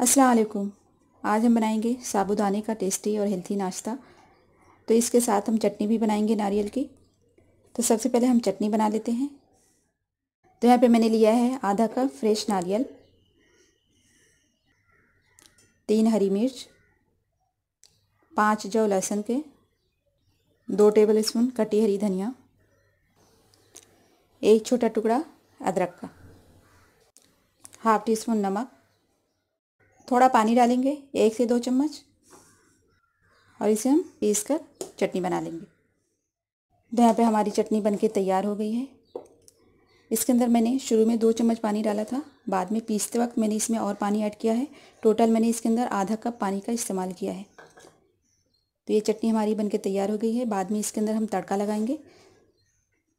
अस्सलाम वालेकुम आज हम बनाएंगे साबुदाने का टेस्टी और हेल्थी नाश्ता तो इसके साथ हम चटनी भी बनाएंगे नारियल की तो सबसे पहले हम चटनी बना लेते हैं तो यहाँ पे मैंने लिया है आधा कप फ्रेश नारियल तीन हरी मिर्च पाँच जौ लहसुन के दो टेबल स्पून कटी हरी धनिया एक छोटा टुकड़ा अदरक का हाफ टी स्पून नमक थोड़ा पानी डालेंगे एक से दो चम्मच और इसे हम पीस कर चटनी बना लेंगे तो यहाँ पे हमारी चटनी बनके तैयार हो गई है इसके अंदर मैंने शुरू में दो चम्मच पानी डाला था बाद में पीसते वक्त मैंने इसमें और पानी ऐड किया है टोटल मैंने इसके अंदर आधा कप पानी का इस्तेमाल किया है तो ये चटनी हमारी बनके तैयार हो गई है बाद में इसके अंदर हम तड़का लगाएंगे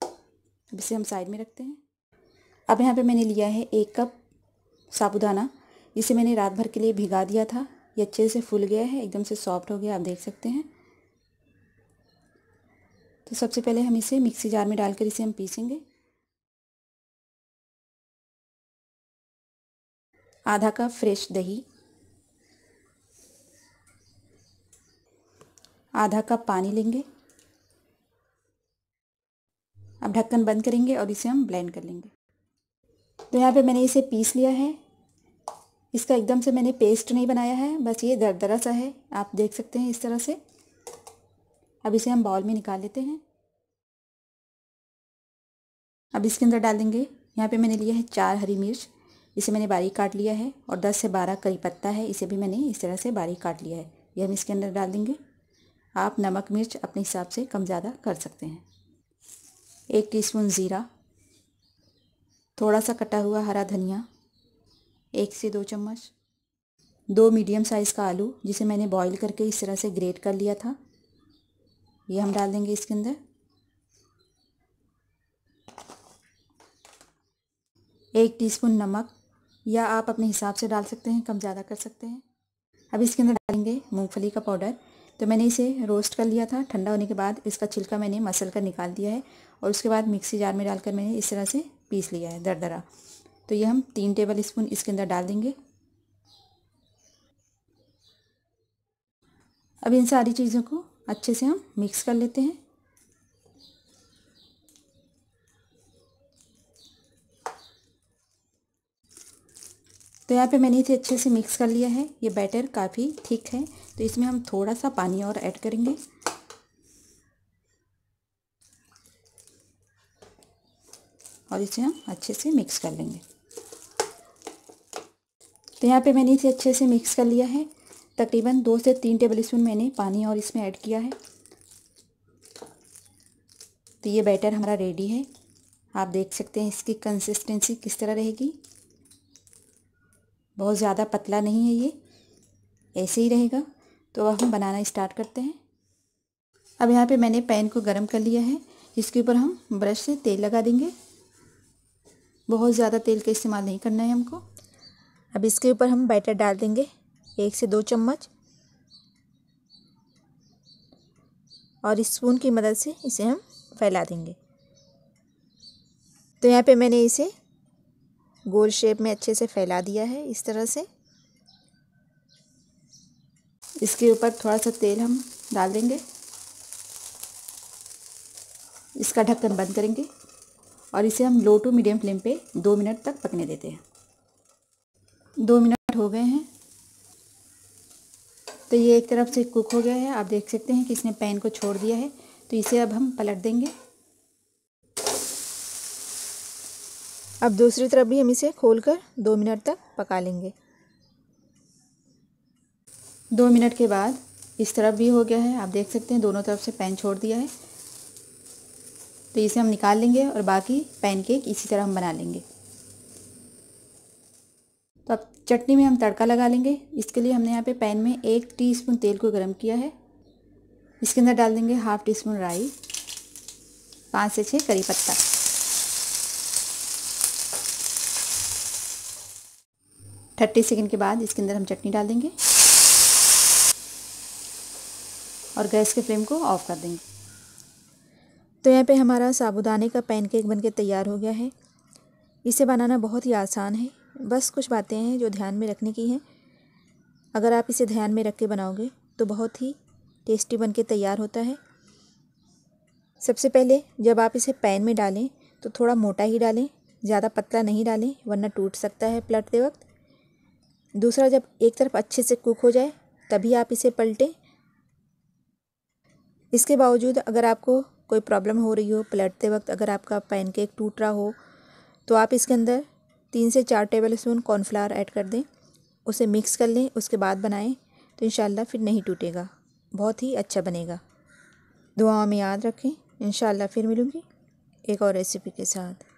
अब इसे हम साइड में रखते हैं अब यहाँ पे मैंने लिया है एक कप साबुदाना इसे मैंने रात भर के लिए भिगा दिया था ये अच्छे से फूल गया है एकदम से सॉफ्ट हो गया आप देख सकते हैं तो सबसे पहले हम इसे मिक्सी जार में डालकर इसे हम पीसेंगे आधा कप फ्रेश दही आधा कप पानी लेंगे अब ढक्कन बंद करेंगे और इसे हम ब्लेंड कर लेंगे तो यहाँ पे मैंने इसे पीस लिया है इसका एकदम से मैंने पेस्ट नहीं बनाया है बस ये दरदरा सा है आप देख सकते हैं इस तरह से अब इसे हम बाउल में निकाल लेते हैं अब इसके अंदर डाल देंगे यहाँ पे मैंने लिया है चार हरी मिर्च इसे मैंने बारीक काट लिया है और 10 से 12 करी पत्ता है इसे भी मैंने इस तरह से बारीक काट लिया है ये हम इसके अंदर डाल देंगे आप नमक मिर्च अपने हिसाब से कम ज़्यादा कर सकते हैं एक टीस्पून ज़ीरा थोड़ा सा कटा हुआ हरा धनिया एक से दो चम्मच दो मीडियम साइज़ का आलू जिसे मैंने बॉईल करके इस तरह से ग्रेट कर लिया था ये हम डाल देंगे इसके अंदर एक टीस्पून नमक या आप अपने हिसाब से डाल सकते हैं कम ज़्यादा कर सकते हैं अब इसके अंदर डालेंगे मूंगफली का पाउडर तो मैंने इसे रोस्ट कर लिया था ठंडा होने के बाद इसका छिलका मैंने मसल कर निकाल दिया है और उसके बाद मिक्सी जार में डालकर मैंने इस तरह से पीस लिया है दर दरा तो ये हम तीन टेबल स्पून इसके अंदर डाल देंगे अब इन सारी चीज़ों को अच्छे से हम मिक्स कर लेते हैं तो यहाँ पे मैंने इसे अच्छे से मिक्स कर लिया है ये बैटर काफ़ी थिक है तो इसमें हम थोड़ा सा पानी और ऐड करेंगे और इसे हम अच्छे से मिक्स कर लेंगे तो यहाँ पे मैंने इसे अच्छे से मिक्स कर लिया है तकरीबन दो से तीन टेबल स्पून मैंने पानी और इसमें ऐड किया है तो ये बैटर हमारा रेडी है आप देख सकते हैं इसकी कंसिस्टेंसी किस तरह रहेगी बहुत ज़्यादा पतला नहीं है ये ऐसे ही रहेगा तो अब हम बनाना स्टार्ट करते हैं अब यहाँ पे मैंने पैन को गर्म कर लिया है इसके ऊपर हम ब्रश से तेल लगा देंगे बहुत ज़्यादा तेल का इस्तेमाल नहीं करना है हमको अब इसके ऊपर हम बैटर डाल देंगे एक से दो चम्मच और स्पून की मदद से इसे हम फैला देंगे तो यहाँ पे मैंने इसे गोल शेप में अच्छे से फैला दिया है इस तरह से इसके ऊपर थोड़ा सा तेल हम डाल देंगे इसका ढक्कन बंद करेंगे और इसे हम लो टू मीडियम फ्लेम पे दो मिनट तक पकने देते हैं दो मिनट हो गए हैं तो ये एक तरफ से कुक हो गया है आप देख सकते हैं कि इसने पैन को छोड़ दिया है तो इसे अब हम पलट देंगे अब दूसरी तरफ भी हम इसे खोलकर दो मिनट तक पका लेंगे दो मिनट के बाद इस तरफ भी हो गया है आप देख सकते हैं दोनों तरफ से पैन छोड़ दिया है तो इसे हम निकाल लेंगे और बाकी पैनकेक इसी तरह हम बना लेंगे तो अब चटनी में हम तड़का लगा लेंगे इसके लिए हमने यहाँ पे पैन में एक टीस्पून तेल को गर्म किया है इसके अंदर डाल देंगे हाफ टी स्पून राई पाँच से छः करी पत्ता थर्टी सेकेंड के बाद इसके अंदर हम चटनी डाल देंगे और गैस के फ्लेम को ऑफ़ कर देंगे तो यहाँ पे हमारा साबुदाने का पैनकेक बनके तैयार हो गया है इसे बनाना बहुत ही आसान है बस कुछ बातें हैं जो ध्यान में रखने की हैं अगर आप इसे ध्यान में रख के बनाओगे तो बहुत ही टेस्टी बनके तैयार होता है सबसे पहले जब आप इसे पैन में डालें तो थोड़ा मोटा ही डालें ज़्यादा पतला नहीं डालें वरना टूट सकता है पलटते वक्त दूसरा जब एक तरफ अच्छे से कुक हो जाए तभी आप इसे पलटें इसके बावजूद अगर आपको कोई प्रॉब्लम हो रही हो पलटते वक्त अगर आपका पैनकेक टूट रहा हो तो आप इसके अंदर तीन से चार टेबल स्पून कॉर्नफ्लावर ऐड कर दें उसे मिक्स कर लें उसके बाद बनाएं तो इन फिर नहीं टूटेगा बहुत ही अच्छा बनेगा दुआओं में याद रखें इन फिर मिलूँगी एक और रेसिपी के साथ